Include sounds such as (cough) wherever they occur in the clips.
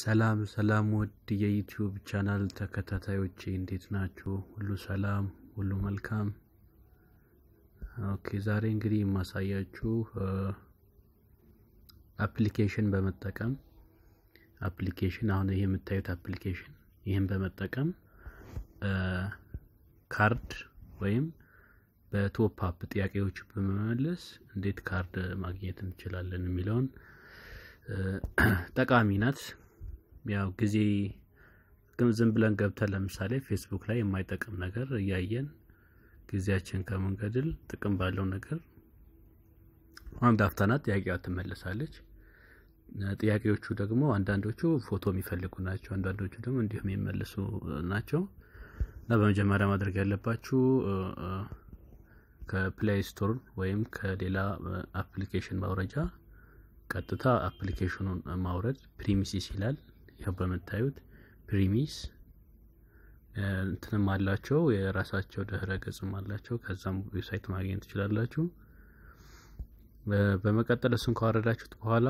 ሰላም ሰላም ውድ የዩቲዩብ ቻናል ተከታታዮቼ እንዴት ናችሁ? ሁሉ ሰላም፣ ሁሉ መልካም። ኦኬ ዛሬ እንግዲህ የማሳያችሁ አፕሊኬሽን በመጠቀም አፕሊኬሽን አሁን ይሄ የምታዩት አፕሊኬሽን ይህን በመጠቀም ካርድ ወይም በቶፕ አፕ ጥያቄዎች በመመለስ እንዴት ካርድ ማግኘት እንችላለን የሚለውን ጠቃሚ ናት። ያው ጊዜ ዝም ብለን ገብተን ለምሳሌ ፌስቡክ ላይ የማይጠቅም ነገር እያየን ጊዜያችን ከመንገድል ጥቅም ባለው ነገር አንድ አፍታናት ጥያቄዋ ትመለሳለች። ጥያቄዎቹ ደግሞ አንዳንዶቹ ፎቶ የሚፈልጉ ናቸው፣ አንዳንዶቹ ደግሞ እንዲሁ የሚመልሱ ናቸው እና በመጀመሪያ ማድረግ ያለባችሁ ከፕሌይ ስቶር ወይም ከሌላ አፕሊኬሽን ማውረጃ ቀጥታ አፕሊኬሽኑን ማውረድ ፕሪሚሲስ ይላል ያው በምታዩት ፕሪሚስ እንትንም አላቸው የራሳቸው ድህረ ገጽም አላቸው። ከዛም ዌብሳይት ማግኘት ትችላላችሁ። በመቀጠል እሱን ካወረዳችሁት በኋላ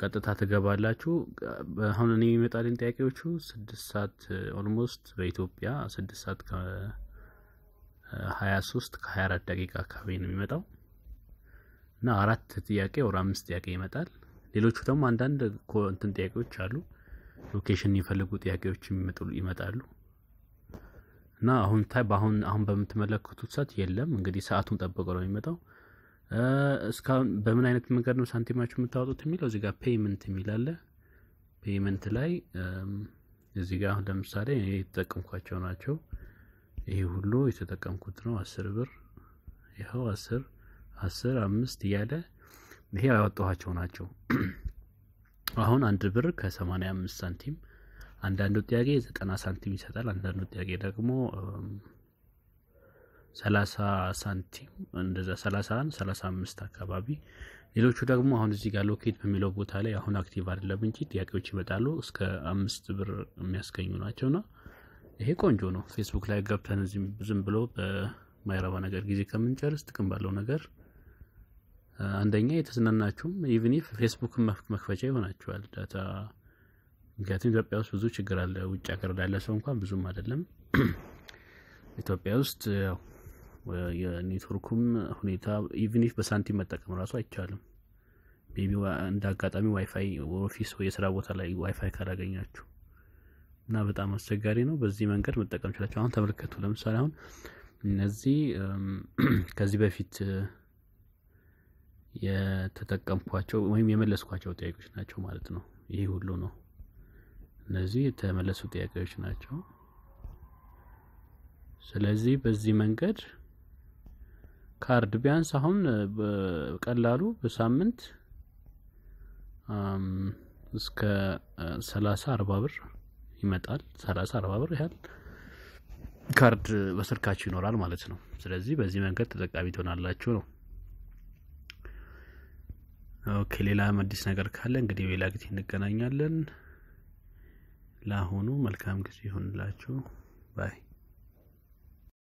ቀጥታ ትገባላችሁ። አሁን እኔ የሚመጣልኝ ጥያቄዎቹ ስድስት ሰዓት ኦልሞስት በኢትዮጵያ ስድስት ሰዓት ከሀያ ሶስት ከሀያ አራት ደቂቃ አካባቢ ነው የሚመጣው እና አራት ጥያቄ ወር አምስት ጥያቄ ይመጣል። ሌሎቹ ደግሞ አንዳንድ እንትን ጥያቄዎች አሉ። ሎኬሽን የሚፈልጉ ጥያቄዎች የሚመጡ ይመጣሉ እና አሁን ታይ በአሁን አሁን በምትመለከቱት ሰዓት የለም። እንግዲህ ሰዓቱን ጠብቆ ነው የሚመጣው። እስካሁን በምን አይነት መንገድ ነው ሳንቲማችሁ የምታወጡት የሚለው እዚጋ ፔይመንት የሚል አለ። ፔይመንት ላይ እዚጋ አሁን ለምሳሌ የተጠቀምኳቸው ናቸው። ይሄ ሁሉ የተጠቀምኩት ነው። አስር ብር ይኸው አስር አስር አምስት እያለ ይሄ ያወጣኋቸው ናቸው (clears throat) አሁን አንድ ብር ከ85 ሳንቲም አንዳንዱ ጥያቄ 90 ሳንቲም ይሰጣል አንዳንዱ ጥያቄ ደግሞ 30 ሳንቲም እንደዛ 30 35 አካባቢ ሌሎቹ ደግሞ አሁን እዚህ ጋር ሎኬት በሚለው ቦታ ላይ አሁን አክቲቭ አይደለም እንጂ ጥያቄዎች ይመጣሉ እስከ አምስት ብር የሚያስገኙ ናቸውና ይሄ ቆንጆ ነው ፌስቡክ ላይ ገብተን ዝም ብሎ በማይረባ ነገር ጊዜ ከምንጨርስ ጥቅም ባለው ነገር አንደኛ የተዝናናችሁም ኢቭን ኢፍ ፌስቡክ መክፈቻ ይሆናችኋል። ዳታ ምክንያቱም ኢትዮጵያ ውስጥ ብዙ ችግር አለ። ውጭ ሀገር ላለ ሰው እንኳን ብዙም አይደለም። (clears throat) ኢትዮጵያ ውስጥ ያው የኔትወርኩም ሁኔታ ኢቭን ኢፍ በሳንቲም መጠቀም ራሱ አይቻልም። ቤቢ እንደ አጋጣሚ ዋይፋይ ኦፊስ ወይ የስራ ቦታ ላይ ዋይፋይ ካላገኛችሁ እና በጣም አስቸጋሪ ነው። በዚህ መንገድ መጠቀም ይችላችሁ። አሁን ተመልከቱ። ለምሳሌ አሁን እነዚህ (clears throat) ከዚህ በፊት የተጠቀምኳቸው ወይም የመለስኳቸው ጥያቄዎች ናቸው ማለት ነው። ይሄ ሁሉ ነው። እነዚህ የተመለሱ ጥያቄዎች ናቸው። ስለዚህ በዚህ መንገድ ካርድ ቢያንስ አሁን በቀላሉ በሳምንት እስከ ሰላሳ አርባ ብር ይመጣል። ሰላሳ አርባ ብር ያህል ካርድ በስልካችሁ ይኖራል ማለት ነው። ስለዚህ በዚህ መንገድ ተጠቃሚ ትሆናላችሁ ነው። ኦኬ ሌላም አዲስ ነገር ካለ እንግዲህ ሌላ ጊዜ እንገናኛለን። ለአሁኑ መልካም ጊዜ ይሁንላችሁ ባይ